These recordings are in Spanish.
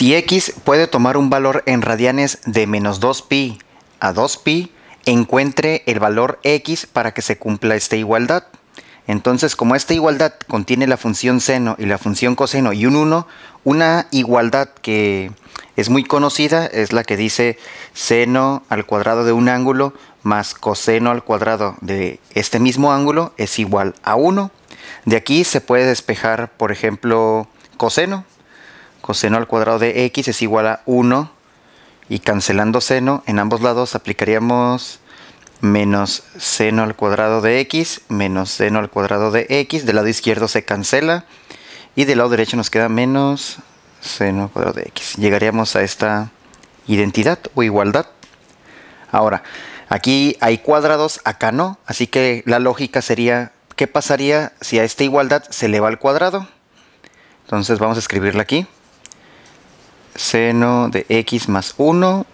Si x puede tomar un valor en radianes de menos 2pi a 2pi, encuentre el valor x para que se cumpla esta igualdad. Entonces, como esta igualdad contiene la función seno y la función coseno y un 1, una igualdad que es muy conocida es la que dice seno al cuadrado de un ángulo más coseno al cuadrado de este mismo ángulo es igual a 1. De aquí se puede despejar, por ejemplo, coseno, coseno al cuadrado de x es igual a 1 y cancelando seno en ambos lados aplicaríamos menos seno al cuadrado de x menos seno al cuadrado de x del lado izquierdo se cancela y del lado derecho nos queda menos seno al cuadrado de x llegaríamos a esta identidad o igualdad ahora aquí hay cuadrados acá no así que la lógica sería qué pasaría si a esta igualdad se le va al cuadrado entonces vamos a escribirla aquí seno de x más 1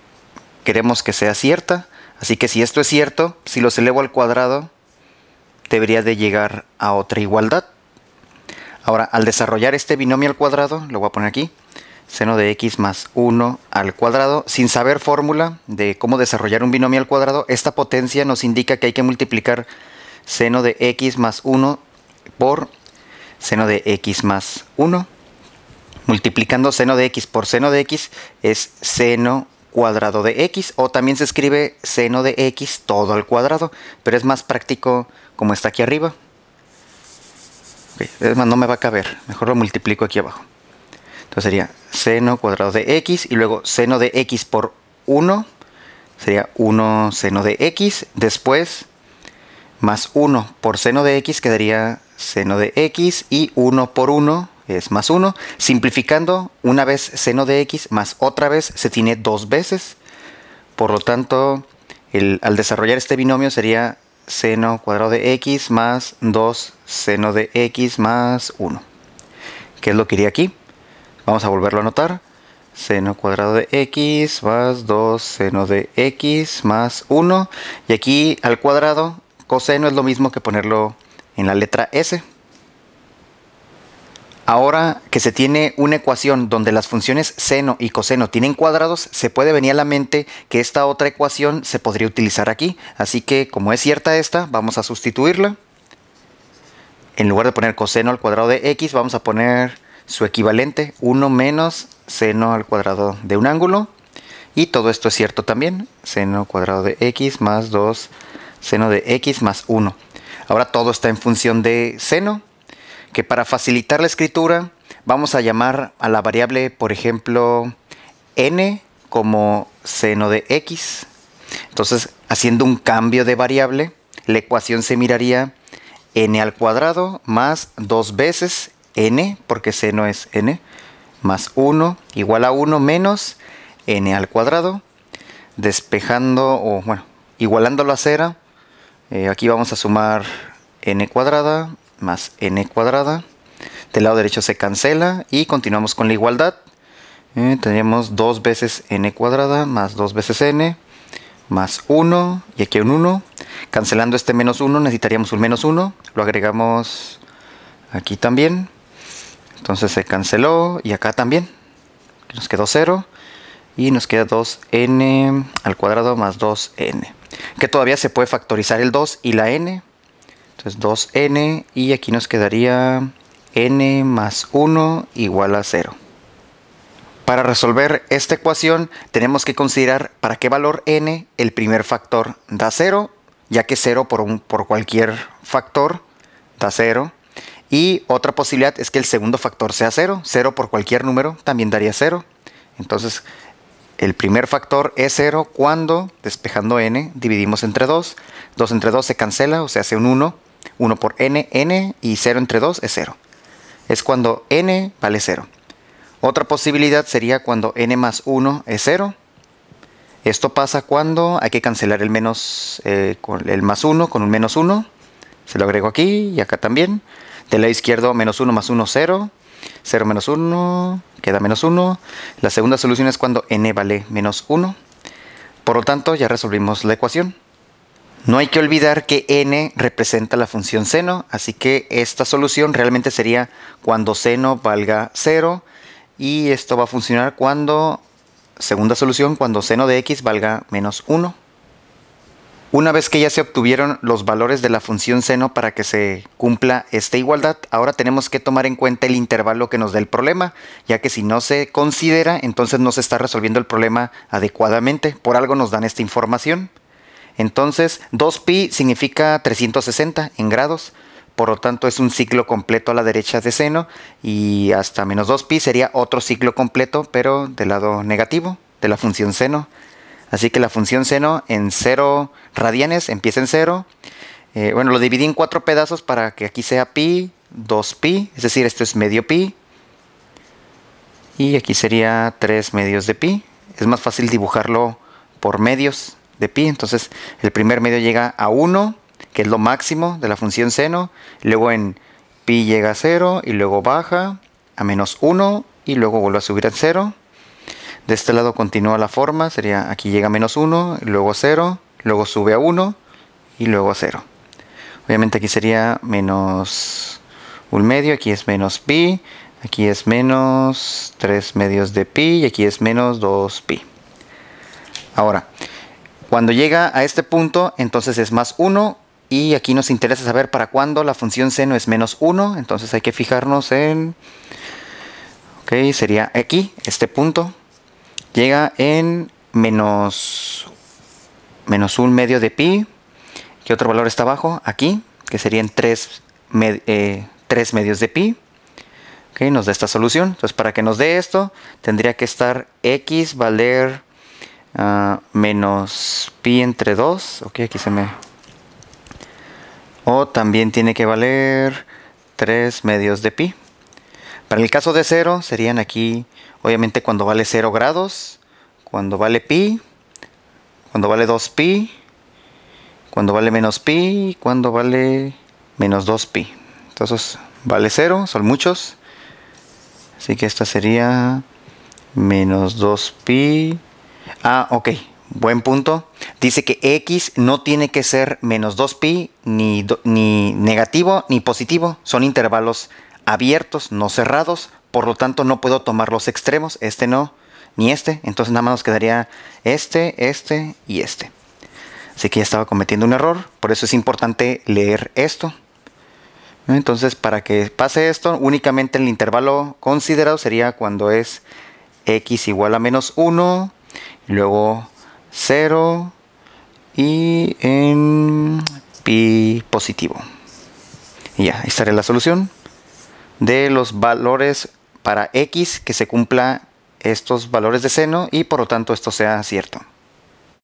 queremos que sea cierta. Así que si esto es cierto, si los elevo al cuadrado, debería de llegar a otra igualdad. Ahora, al desarrollar este binomio al cuadrado, lo voy a poner aquí, seno de x más 1 al cuadrado, sin saber fórmula de cómo desarrollar un binomio al cuadrado, esta potencia nos indica que hay que multiplicar seno de x más 1 por seno de x más 1 multiplicando seno de x por seno de x es seno cuadrado de x o también se escribe seno de x todo al cuadrado, pero es más práctico como está aquí arriba. es más, no me va a caber, mejor lo multiplico aquí abajo. Entonces sería seno cuadrado de x y luego seno de x por 1 sería 1 seno de x, después más 1 por seno de x quedaría seno de x y 1 por 1 es más 1. Simplificando, una vez seno de x más otra vez se tiene dos veces. Por lo tanto, al desarrollar este binomio sería seno cuadrado de x más 2 seno de x más 1. ¿Qué es lo que iría aquí? Vamos a volverlo a anotar. Seno cuadrado de x más 2 seno de x más 1. Y aquí al cuadrado, coseno es lo mismo que ponerlo en la letra S. Ahora que se tiene una ecuación donde las funciones seno y coseno tienen cuadrados, se puede venir a la mente que esta otra ecuación se podría utilizar aquí. Así que como es cierta esta, vamos a sustituirla. En lugar de poner coseno al cuadrado de x, vamos a poner su equivalente, 1 menos seno al cuadrado de un ángulo. Y todo esto es cierto también, seno cuadrado de x más 2, seno de x más 1. Ahora todo está en función de seno, que para facilitar la escritura vamos a llamar a la variable, por ejemplo, n como seno de x. Entonces, haciendo un cambio de variable, la ecuación se miraría n al cuadrado más dos veces n, porque seno es n, más 1 igual a 1 menos n al cuadrado, despejando, o bueno, igualándolo a cero, eh, aquí vamos a sumar n cuadrada más n cuadrada. Del lado derecho se cancela y continuamos con la igualdad. Eh, tenemos 2 veces n cuadrada más 2 veces n más 1 y aquí un 1. Cancelando este menos 1 necesitaríamos un menos 1. Lo agregamos aquí también. Entonces se canceló y acá también. Nos quedó 0 y nos queda 2n al cuadrado más 2n. Que todavía se puede factorizar el 2 y la n. Entonces 2n y aquí nos quedaría n más 1 igual a 0. Para resolver esta ecuación tenemos que considerar para qué valor n el primer factor da 0, ya que 0 por, por cualquier factor da 0. Y otra posibilidad es que el segundo factor sea 0. 0 por cualquier número también daría 0. Entonces el primer factor es 0 cuando, despejando n, dividimos entre 2. 2 entre 2 se cancela, o sea, hace un 1. 1 por n, n y 0 entre 2 es 0. Es cuando n vale 0. Otra posibilidad sería cuando n más 1 es 0. Esto pasa cuando hay que cancelar el menos eh, con el más 1 con un menos 1. Se lo agrego aquí y acá también. De la izquierdo, menos 1 más 1, 0. 0 menos 1, queda menos 1. La segunda solución es cuando n vale menos 1. Por lo tanto, ya resolvimos la ecuación. No hay que olvidar que n representa la función seno, así que esta solución realmente sería cuando seno valga 0 y esto va a funcionar cuando, segunda solución, cuando seno de x valga menos 1. Una vez que ya se obtuvieron los valores de la función seno para que se cumpla esta igualdad, ahora tenemos que tomar en cuenta el intervalo que nos da el problema, ya que si no se considera, entonces no se está resolviendo el problema adecuadamente, por algo nos dan esta información. Entonces, 2pi significa 360 en grados, por lo tanto es un ciclo completo a la derecha de seno y hasta menos 2pi sería otro ciclo completo, pero del lado negativo de la función seno. Así que la función seno en 0 radianes empieza en 0. Eh, bueno, lo dividí en cuatro pedazos para que aquí sea pi, 2pi, es decir, esto es medio pi. Y aquí sería 3 medios de pi. Es más fácil dibujarlo por medios de pi. Entonces el primer medio llega a 1, que es lo máximo de la función seno. Luego en pi llega a 0 y luego baja a menos 1 y luego vuelve a subir a 0. De este lado continúa la forma, sería aquí llega a menos 1, luego 0, luego sube a 1 y luego a 0. Obviamente aquí sería menos un medio, aquí es menos pi, aquí es menos 3 medios de pi y aquí es menos 2 pi. Ahora, cuando llega a este punto, entonces es más 1 y aquí nos interesa saber para cuándo la función seno es menos 1, entonces hay que fijarnos en... Ok, sería aquí, este punto. Llega en menos, menos un medio de pi. ¿Qué otro valor está abajo? Aquí, que serían 3, eh, medios de pi. Ok, nos da esta solución. Entonces, para que nos dé esto, tendría que estar x valer Ah, menos pi entre 2. Ok, aquí se me... O también tiene que valer 3 medios de pi. Para el caso de 0 serían aquí, obviamente cuando vale 0 grados, cuando vale pi, cuando vale 2 pi, cuando vale menos pi, cuando vale menos 2 pi. Entonces vale 0, son muchos. Así que esta sería menos 2 pi Ah, ok. Buen punto. Dice que x no tiene que ser menos 2pi, ni, ni negativo, ni positivo. Son intervalos abiertos, no cerrados. Por lo tanto, no puedo tomar los extremos. Este no, ni este. Entonces nada más nos quedaría este, este y este. Así que ya estaba cometiendo un error. Por eso es importante leer esto. Entonces, para que pase esto, únicamente el intervalo considerado sería cuando es x igual a menos 1 luego 0 y en pi positivo. Y ya, ahí estaré la solución de los valores para x que se cumpla estos valores de seno y por lo tanto esto sea cierto.